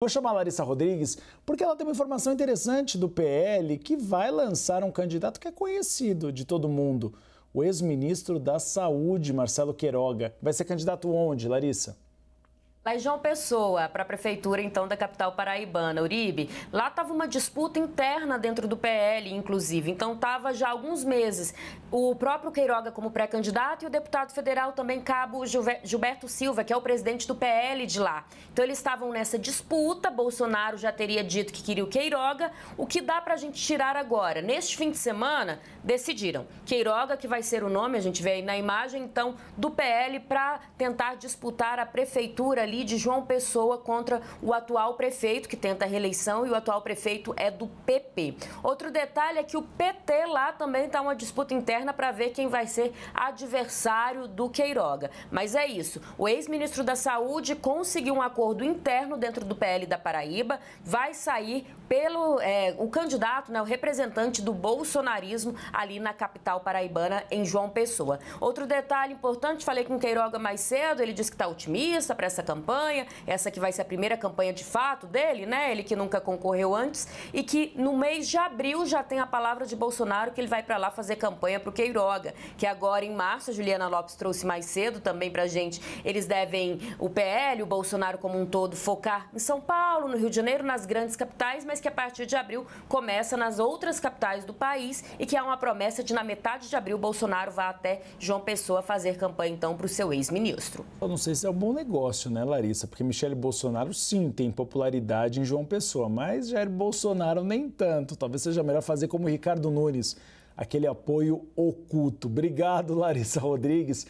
Vou chamar a Larissa Rodrigues porque ela tem uma informação interessante do PL que vai lançar um candidato que é conhecido de todo mundo, o ex-ministro da Saúde, Marcelo Queiroga. Vai ser candidato onde, Larissa? Lá João Pessoa, para a prefeitura então da capital paraibana, Uribe, lá estava uma disputa interna dentro do PL, inclusive. Então estava já há alguns meses o próprio Queiroga como pré-candidato e o deputado federal também Cabo Gilberto Silva, que é o presidente do PL de lá. Então eles estavam nessa disputa, Bolsonaro já teria dito que queria o Queiroga, o que dá para a gente tirar agora? Neste fim de semana, decidiram. Queiroga, que vai ser o nome, a gente vê aí na imagem, então, do PL para tentar disputar a prefeitura ali ali de João Pessoa contra o atual prefeito, que tenta a reeleição, e o atual prefeito é do PP. Outro detalhe é que o PT lá também está uma disputa interna para ver quem vai ser adversário do Queiroga. Mas é isso. O ex-ministro da Saúde conseguiu um acordo interno dentro do PL da Paraíba, vai sair pelo é, o candidato, né, o representante do bolsonarismo ali na capital paraibana, em João Pessoa. Outro detalhe importante, falei com o Queiroga mais cedo, ele disse que está otimista para essa campanha campanha, essa que vai ser a primeira campanha de fato dele, né? Ele que nunca concorreu antes e que no mês de abril já tem a palavra de Bolsonaro que ele vai para lá fazer campanha para o Queiroga, que agora em março, a Juliana Lopes trouxe mais cedo também para gente, eles devem, o PL, o Bolsonaro como um todo, focar em São Paulo, no Rio de Janeiro, nas grandes capitais, mas que a partir de abril começa nas outras capitais do país e que há uma promessa de na metade de abril Bolsonaro vá até João Pessoa fazer campanha então para o seu ex-ministro. Eu não sei se é um bom negócio, né? Larissa, porque Michele Bolsonaro sim tem popularidade em João Pessoa, mas Jair Bolsonaro nem tanto. Talvez seja melhor fazer como Ricardo Nunes, aquele apoio oculto. Obrigado, Larissa Rodrigues.